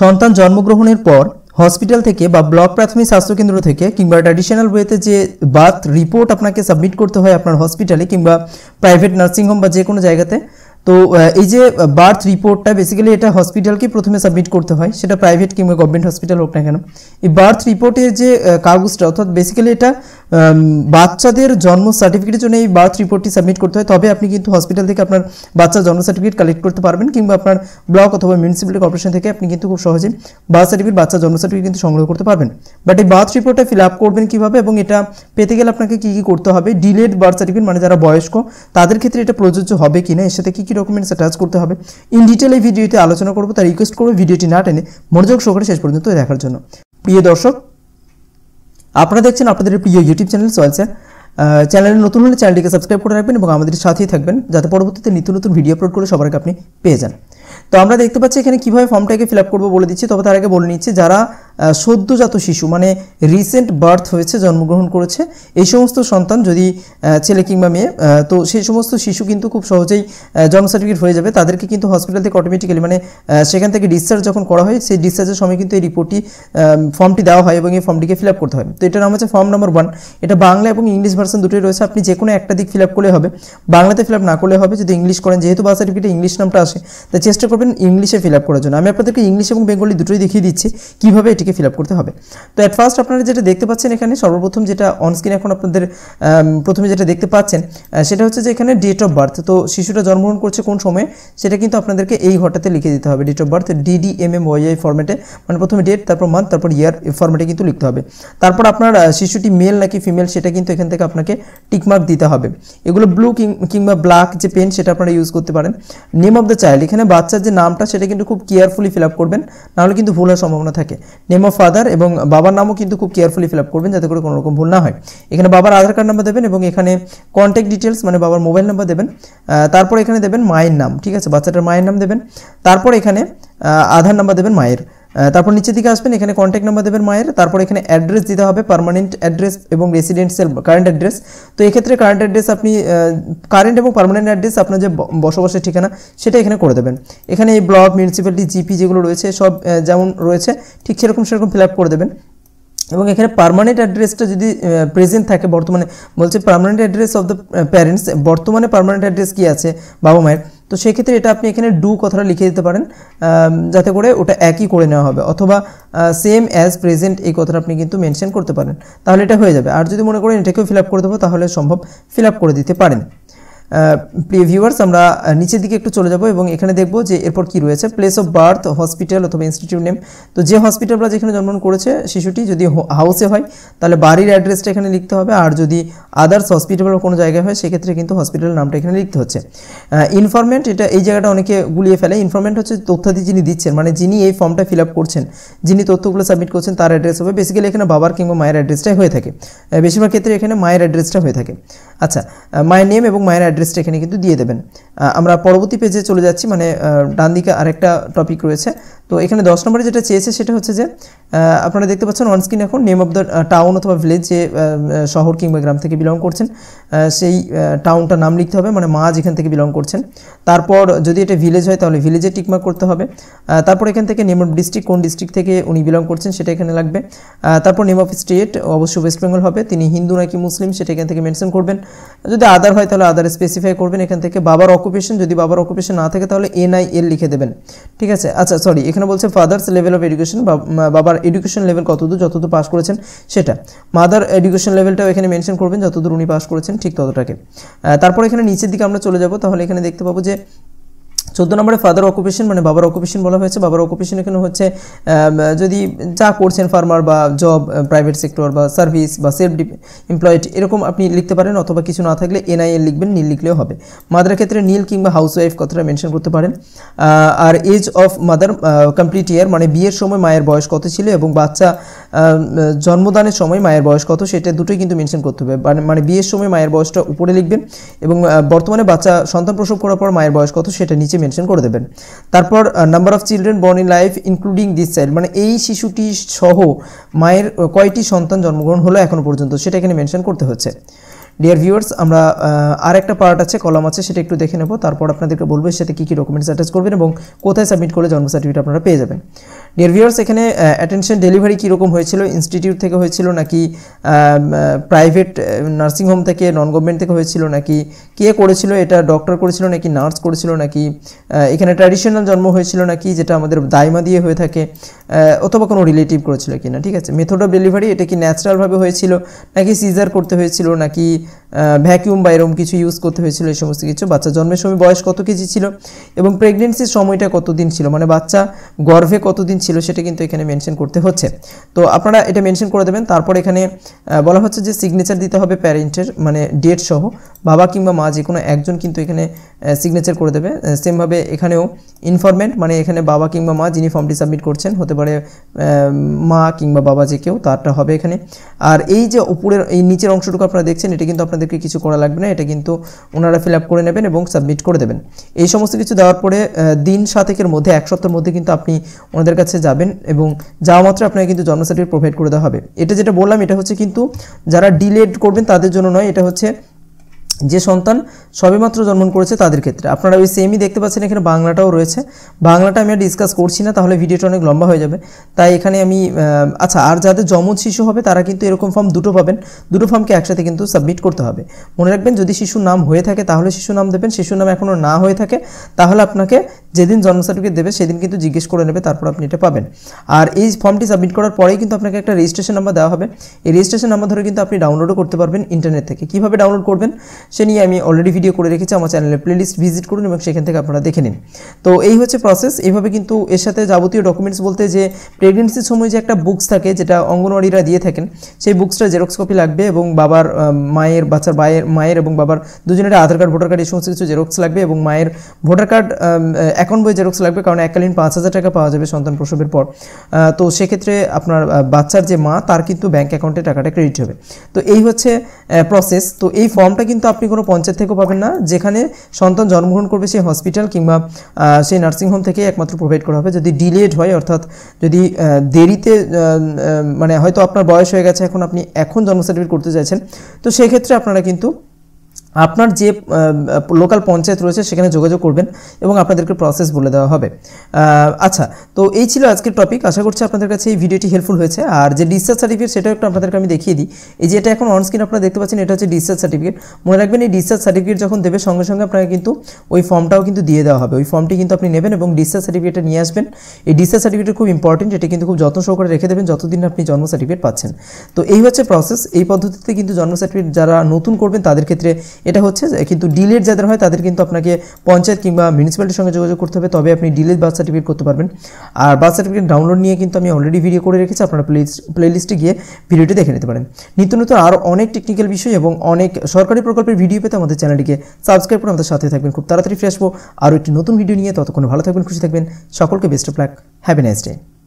সন্তান জন্মগ্রহণের পর হসপিটাল থেকে বা ব্লক প্রাথমিক স্বাস্থ্যকেন্দ্র থেকে কিংবা ট্র্যাডিশনাল ওয়েতে যে বার্থ রিপোর্ট আপনাকে সাবমিট করতে হয় আপনার হসপিটালে কিংবা প্রাইভেট নার্সিংহোম বা যে কোনো জায়গাতে তো এই যে বার্থ রিপোর্টটা বেসিক্যালি এটা হসপিটালকে প্রথমে সাবমিট করতে হয় সেটা প্রাইভেট কিংবা গভর্নমেন্ট হসপিটাল হোক না কেন এই বার্থ রিপোর্টের যে কাগজটা অর্থাৎ বেসিক্যালি এটা বাচ্চাদের জন্ম সার্টিফিকেটের জন্য এই বার্থ রিপোর্টটি সাবমিট করতে হয় তবে আপনি কিন্তু হসপিটাল থেকে আপনার বাচ্চার জন্ম সার্টিফিকেট কালেক্ট করতে পারবেন কিংবা আপনার ব্লক অথবা মিউনিসিপ্যালিটি কর্পোরেশন থেকে আপনি কিন্তু খুব সহজে বার্থ সার্টিফিকেট বাচ্চার জন্ম সার্টিফিকেট কিন্তু সংগ্রহ করতে পারবেন বাট এই বার্থ রিপোর্টটা ফিল আপ করবেন কীভাবে এবং এটা পেতে গেলে আপনাকে কী কী করতে হবে ডিলেড বার্থ সার্টিফিকেট মানে যারা বয়স্ক তাদের ক্ষেত্রে এটা প্রযোজ্য হবে কিনা এর সাথে কী কী ডকুমেন্টস অ্যাটাচ করতে হবে ইন ডিটেল এই ভিডিওতে আলোচনা করবো তার রিকোয়েস্ট করবো ভিডিওটি না টেনে মনোযোগ সহকারে শেষ পর্যন্ত দেখার জন্য প্রিয় দর্শক আপনারা দেখছেন আপনাদের প্রিয় ইউটিউব চ্যানেল সোয়েলসেন চ্যানেলে নতুন হলে চ্যানেলটিকে সাবস্ক্রাইব করে রাখবেন এবং আমাদের সাথেই থাকবেন যাতে পরবর্তীতে নিত্য নতুন ভিডিও আপলোড করে সবার আপনি পেয়ে যান তো আমরা দেখতে পাচ্ছি এখানে কীভাবে ফর্মটাকে ফিল আপ করবো বলে দিচ্ছি তবে তার আগে বলে নিচ্ছে যারা সদ্যজাত শিশু মানে রিসেন্ট বার্থ হয়েছে জন্মগ্রহণ করেছে এই সমস্ত সন্তান যদি ছেলে কিংবা মেয়ে তো সেই সমস্ত শিশু কিন্তু খুব সহজেই জন্ম সার্টিফিকেট হয়ে যাবে তাদেরকে কিন্তু হসপিটাল থেকে অটোমেটিক্যালি মানে সেখান থেকে ডিসচার্জ যখন করা হয় সেই ডিসচার্জের সময় কিন্তু এই রিপোর্টটি ফর্মটি দেওয়া হয় এবং এই ফর্মটিকে ফিল আপ করতে হয় তো এটার নাম হচ্ছে ফর্ম নাম্বার ওয়ান এটা বাংলা এবং ইংলিশ ভার্সন দুটোই রয়েছে আপনি যে কোনো একটা দিক ফিল আপ করলে হবে বাংলাতে ফিল আপ না করলে হবে যদি ইংলিশ করেন যেহেতু বার্থ সার্টিফিকেটে ইংলিশ নামটা আসে তাই চেষ্টা করবেন করবেন ইংলিশে ফিল আপ করার জন্য আমি আপনাদেরকে ইংলিশ এবং বেঙ্গলি দুটোই দেখিয়ে দিচ্ছি কীভাবে এটিকে ফিল আপ করতে হবে তো অ্যাট ফার্স্ট আপনারা যেটা দেখতে পাচ্ছেন এখানে সর্বপ্রথম যেটা অনস্ক্রিন এখন আপনাদের প্রথমে যেটা দেখতে পাচ্ছেন সেটা হচ্ছে যে এখানে ডেট অফ বার্থ তো শিশুটা জন্মগ্রহণ করছে কোন সময়ে সেটা কিন্তু আপনাদেরকে এই ঘরটাতে লিখে দিতে হবে date of birth D D M M Y ফর্মেটে মানে প্রথমে ডেট তারপর মান্থ তারপর ইয়ার ফর্মেটে কিন্তু লিখতে হবে তারপর আপনার শিশুটি মেল নাকি ফিমেল সেটা কিন্তু এখান থেকে আপনাকে টিকমার্ক দিতে হবে এগুলো ব্লু কিংবা ব্ল্যাক যে পেন সেটা আপনারা ইউজ করতে পারেন নেম অফ দ্য চাইল্ড এখানে বাচ্চার যে নামটা সেটা কিন্তু খুব কেয়ারফুলি ফিল আপ করবেন নাহলে কিন্তু ভুল হওয়ার সম্ভাবনা থাকে নেম অফ ফাদার এবং বাবার নামও কিন্তু খুব কেয়ারফুলি ফিল আপ করবেন যাতে করে কোনো রকম ভুল না হয় এখানে বাবার আধার কার্ড নাম্বার দেবেন এবং এখানে কন্ট্যাক্ট ডিটেলস মানে বাবার মোবাইল নাম্বার দেবেন তারপর এখানে দেবেন মায়ের নাম ঠিক আছে বাচ্চাটার মায়ের নাম দেবেন তারপর এখানে আধার নাম্বার দেবেন মায়ের তারপর নিচের দিকে আসবেন এখানে কন্ট্যাক্ট নাম্বার দেবেন মায়ের তারপর এখানে অ্যাড্রেস দিতে হবে পারমানেন্ট অ্যাড্রেস এবং রেসিডেন্সিয়াল কারেন্ট অ্যাড্রেস তো এক্ষেত্রে কারেন্ট অ্যাড্রেস আপনি কারেন্ট এবং পারমানেন্ট অ্যাড্রেস আপনার যে বসবাসের ঠিকানা সেটা এখানে করে দেবেন এখানে এই ব্লক মিউনিসিপ্যালিটি জিপি যেগুলো রয়েছে সব যেমন রয়েছে ঠিক সেরকম সেরকম ফিল করে দেবেন এবং এখানে পারমানেন্ট অ্যাড্রেসটা যদি প্রেজেন্ট থাকে বর্তমানে বলছে permanent address of the parents বর্তমানে পারমানেন্ট অ্যাড্রেস কী আছে বাবা মায়ের তো সেক্ষেত্রে এটা আপনি এখানে ডু কথাটা লিখে দিতে পারেন যাতে করে ওটা একই করে নেওয়া হবে অথবা সেম অ্যাজ প্রেজেন্ট এই কথাটা আপনি কিন্তু মেনশন করতে পারেন তাহলে এটা হয়ে যাবে আর যদি মনে করেন এটাকেও ফিল আপ করে দেবো তাহলে সম্ভব ফিল আপ করে দিতে পারেন প্রিয় ভিউয়ার্স আমরা নিচের দিকে একটু চলে যাব এবং এখানে দেখব যে এরপর কি রয়েছে প্লেস অফ বার্থ হসপিটাল অথবা ইনস্টিটিউট নেম তো যে হসপিটালরা যেখানে জন্মগ্রহণ করেছে শিশুটি যদি হাউসে হয় তাহলে বাড়ির অ্যাড্রেসটা এখানে লিখতে হবে আর যদি আদার্স হসপিটাল কোনো জায়গায় হয় সেক্ষেত্রে কিন্তু হসপিটাল নামটা এখানে লিখতে হচ্ছে ইনফরমেন্ট এটা এই জায়গাটা অনেকে গুলিয়ে ফেলে ইনফরমেন্ট হচ্ছে তথ্যাদি যিনি দিচ্ছেন মানে যিনি এই ফর্মটা ফিল আপ করছেন যিনি তথ্যগুলো সাবমিট করছেন তার অ্যাড্রেস হবে বেসিক্যালি এখানে বাবার কিংবা মায়ের অ্যাড্রেসটাই হয়ে থাকে বেশিরভাগ ক্ষেত্রে এখানে মায়ের অ্যাড্রেসটা হয়ে থাকে আচ্ছা মায়ের নেম এবং মায়ের অ্যাড্রেস অ্যাড্রেসটা এখানে কিন্তু দিয়ে দেবেন আমরা পরবর্তী পেজে চলে যাচ্ছি মানে ডান দিকে আরেকটা টপিক রয়েছে তো এখানে দশ নম্বরে যেটা চেয়েছে সেটা হচ্ছে যে আপনারা দেখতে পাচ্ছেন অনস্ক্রিন স্ক্রিন এখন নেম অফ দ্য টাউন অথবা ভিলেজ যে শহর কিংবা গ্রাম থেকে বিলং করছেন সেই টাউনটার নাম লিখতে হবে মানে মা যেখান থেকে বিলং করছেন তারপর যদি এটা ভিলেজ হয় তাহলে ভিলেজে টিকমার্ক করতে হবে তারপর এখান থেকে নেম অফ ডিস্ট্রিক্ট কোন ডিস্ট্রিক্ট থেকে উনি বিলং করছেন সেটা এখানে লাগবে তারপর নেম অফ স্টেট অবশ্যই ওয়েস্ট বেঙ্গল হবে তিনি হিন্দু নাকি মুসলিম সেটা এখান থেকে মেনশন করবেন যদি আদার হয় তাহলে আদার স্পেসিফাই করবেন এখান থেকে বাবার অকুপেশন যদি বাবার অকুপেশন না থাকে তাহলে এনআইএল লিখে দেবেন ঠিক আছে আচ্ছা সরি এখানে এখানে বলছে ফাদার্স লেভেল অফ এডুকেশন বাবার এডুকেশন লেভেল কতদূর যতদূর পাস করেছেন সেটা মাদার এডুকেশন লেভেলটাও এখানে মেনশন করবেন যতদূর উনি পাস করেছেন ঠিক ততটাকে তারপর এখানে নিচের দিকে আমরা চলে যাব তাহলে এখানে দেখতে পাবো যে চোদ্দ নম্বরে ফাদার অকুপেশন মানে বাবার অকুপেশন বলা হয়েছে বাবার অকুপেশন এখানে হচ্ছে যদি যা করছেন ফার্মার বা জব প্রাইভেট সেক্টর বা সার্ভিস বা সেলফ এমপ্লয়েড এরকম আপনি লিখতে পারেন অথবা কিছু না থাকলে এনআইএল লিখবেন নীল লিখলেও হবে মাদার ক্ষেত্রে নীল কিংবা হাউস ওয়াইফ কথাটা মেনশন করতে পারেন আর age of mother complete year মানে বিয়ের সময় মায়ের বয়স কত ছিল এবং বাচ্চা জন্মদানের সময় মায়ের বয়স কত সেটা দুটোই কিন্তু মেনশন করতে হবে মানে, মানে বিয়ের সময় মায়ের বয়সটা উপরে লিখবেন এবং বর্তমানে বাচ্চা সন্তান প্রসব করার পর মায়ের বয়স কত সেটা নিচে মেনশন করে দেবেন তারপর number of children born in life including this child মানে এই শিশুটি সহ মায়ের কয়টি সন্তান জন্মগ্রহণ হলো এখনও পর্যন্ত সেটা এখানে মেনশন করতে হচ্ছে ডিয়ার ভিউয়ার্স আমরা আর একটা পার্ট আছে কলাম আছে সেটা একটু দেখে নেবো তারপর আপনাদেরকে বলবো সেটাতে কী কী ডকুমেন্টস অ্যাটাচ করবেন এবং কোথায় সাবমিট করলে জন্ম সার্টিফিকেট আপনারা পেয়ে যাবেন ডিয়ার ভিউয়ার্স এখানে অ্যাটেনশন ডেলিভারি কীরকম হয়েছিল ইনস্টিটিউট থেকে হয়েছিল নাকি প্রাইভেট নার্সিংহোম থেকে নন গভর্নমেন্ট থেকে হয়েছিল নাকি কে করেছিল এটা ডক্টর করেছিল নাকি নার্স করেছিল নাকি এখানে ট্র্যাডিশনাল জন্ম হয়েছিল নাকি যেটা আমাদের দায়মা দিয়ে হয়ে থাকে অথবা কোনো রিলেটিভ করেছিল না ঠিক আছে মেথড অফ ডেলিভারি এটা কি ন্যাচারালভাবে হয়েছিল নাকি সিজার করতে হয়েছিল নাকি ভ্যাকিউম বা এরকম কিছু ইউজ করতে হয়েছিল এই সমস্ত কিছু বাচ্চা জন্মের সময় বয়স কত কেজি ছিল এবং প্রেগনেন্সির সময়টা কতদিন ছিল মানে বাচ্চা গর্ভে কতদিন ছিল সেটা কিন্তু এখানে মেনশন করতে হচ্ছে তো আপনারা এটা মেনশন করে দেবেন তারপর এখানে বলা হচ্ছে যে সিগনেচার দিতে হবে প্যারেন্টের মানে ডেট সহ বাবা কিংবা মা যে কোনো একজন কিন্তু এখানে সিগনেচার করে দেবে সেমভাবে এখানেও ইনফরমেন্ট মানে এখানে বাবা কিংবা মা যিনি ফর্মটি সাবমিট করছেন হতে পারে মা কিংবা বাবা যে কেউ তারটা হবে এখানে আর এই যে উপরের এই নিচের অংশটুকু আপনারা দেখছেন এটা কিন্তু আপনাদেরকে কিছু করা লাগবে না এটা কিন্তু ওনারা ফিল আপ করে নেবেন এবং সাবমিট করে দেবেন এই সমস্ত কিছু দেওয়ার পরে দিন সাতেকের মধ্যে এক সপ্তাহের মধ্যে কিন্তু আপনি ওনাদের কাছে যাবেন এবং যাওয়া মাত্র আপনাকে কিন্তু জন্ম সার্টিফিকেট প্রোভাইড করে দেওয়া হবে এটা যেটা বললাম এটা হচ্ছে কিন্তু যারা ডিলেট করবেন তাদের জন্য নয় এটা হচ্ছে যে সন্তান সবেমাত্র জন্ম করেছে তাদের ক্ষেত্রে আপনারা ওই সেমই দেখতে পাচ্ছেন এখানে বাংলাটাও রয়েছে বাংলাটা আমি আর ডিসকাস করছি না তাহলে ভিডিওটা অনেক লম্বা হয়ে যাবে তাই এখানে আমি আচ্ছা আর যাদের জমজ শিশু হবে তারা কিন্তু এরকম ফর্ম দুটো পাবেন দুটো ফর্মকে একসাথে কিন্তু সাবমিট করতে হবে মনে রাখবেন যদি শিশুর নাম হয়ে থাকে তাহলে শিশু নাম দেবেন শিশুর নাম এখনও না হয়ে থাকে তাহলে আপনাকে যেদিন জন্ম সার্টিফিকেট দেবে সেদিন কিন্তু জিজ্ঞেস করে নেবে তারপর আপনি এটা পাবেন আর এই ফর্মটি সাবমিট করার পরেই কিন্তু আপনাকে একটা রেজিস্ট্রেশন নাম্বার দেওয়া হবে এই রেজিস্ট্রেশন নাম্বার ধরে কিন্তু আপনি ডাউনলোডও করতে পারবেন ইন্টারনেট থেকে কীভাবে ডাউনলোড করবেন সে নিয়ে আমি অলরেডি ভিডিও করে রেখেছি আমার চ্যানেলের প্লেলিস্ট ভিজিট করুন এবং সেখান থেকে আপনারা দেখে নিন তো এই হচ্ছে প্রসেস এভাবে কিন্তু এর সাথে যাবতীয় ডকুমেন্টস বলতে যে প্রেগনেন্সির সময় যে একটা বুকস থাকে যেটা অঙ্গনওয়াড়িরা দিয়ে থাকেন সেই বুকসটা জেরক্স কপি লাগবে এবং বাবার মায়ের বাচ্চার বায়ের মায়ের এবং বাবার দুজনের আধার কার্ড ভোটার কার্ড এই সমস্ত কিছু জেরক্স লাগবে এবং মায়ের ভোটার কার্ড অ্যাকাউন্ট বই জেরক্স লাগবে কারণ এককালীন পাঁচ হাজার টাকা পাওয়া যাবে সন্তান প্রসবের পর তো সেক্ষেত্রে আপনার বাচ্চার যে মা তার কিন্তু ব্যাঙ্ক অ্যাকাউন্টে টাকাটা ক্রেডিট হবে তো এই হচ্ছে প্রসেস তো এই ফর্মটা কিন্তু আপনি কোনো পঞ্চায়েত থেকেও পাবেন না যেখানে সন্তান জন্মগ্রহণ করবে সেই হসপিটাল কিংবা সেই নার্সিংহোম থেকে একমাত্র প্রোভাইড করা হবে যদি ডিলেড হয় অর্থাৎ যদি দেরিতে মানে হয়তো আপনার বয়স হয়ে গেছে এখন আপনি এখন জন্ম সার্টিফিকেট করতে চাইছেন তো সেক্ষেত্রে আপনারা কিন্তু আপনার যে লোকাল পঞ্চায়েত রয়েছে সেখানে যোগাযোগ করবেন এবং আপনাদেরকে প্রসেস বলে দেওয়া হবে আচ্ছা তো এই ছিল আজকের টপিক আশা করছি আপনাদের কাছে এই ভিডিওটি হেল্পফুল হয়েছে আর যে ডিসচার্জ সার্টিফিকেট সেটাও একটু আপনাদেরকে আমি দেখিয়ে দিই এই যে এটা এখন অনস্ক্রিন আপনারা দেখতে পাচ্ছেন এটা হচ্ছে ডিসচার্জ সার্টিফিকেট মনে রাখবেন এই ডিসচার্জ সার্টিফিকেট যখন দেবে সঙ্গে সঙ্গে আপনাকে কিন্তু ওই ফর্মটাও কিন্তু দিয়ে দেওয়া হবে ওই ফর্মটি কিন্তু আপনি নেবেন এবং ডিসচার্জ সার্টিফিকেটটা নিয়ে আসবেন এই ডিসচার্জ সার্টিফিকেট খুব ইম্পর্টেন্ট এটা কিন্তু খুব যত্ন সহকারে রেখে দেবেন যতদিন আপনি জন্ম সার্টিফিকেট পাচ্ছেন তো এই হচ্ছে প্রসেস এই পদ্ধতিতে কিন্তু জন্ম সার্টিফিকেট যারা নতুন করবেন তাদের ক্ষেত্রে এটা হচ্ছে কিন্তু ডিলেট যাদের হয় তাদের কিন্তু আপনাকে পঞ্চায়েত কিংবা মিউনিসিপ্যালিটির সঙ্গে যোগাযোগ করতে হবে তবে আপনি ডিলেট বার্থ সার্টিফিকেট করতে পারবেন আর বার্থ সার্টিফিকেট ডাউনলোড নিয়ে কিন্তু আমি অলরেডি ভিডিও করে রেখেছি আপনারা প্লে প্লেলিস্টে গিয়ে ভিডিওটি দেখে নিতে পারেন নিত্য নতুন আরও অনেক টেকনিক্যাল বিষয় এবং অনেক সরকারি প্রকল্পের ভিডিও পেতে আমাদের চ্যানেলটিকে সাবস্ক্রাইব করে আমাদের সাথে থাকবেন খুব তাড়াতাড়ি ফ্রেশবো আরও একটি নতুন ভিডিও নিয়ে ততক্ষণ ভালো থাকবেন খুশি থাকবেন সকলকে best of luck happy nice day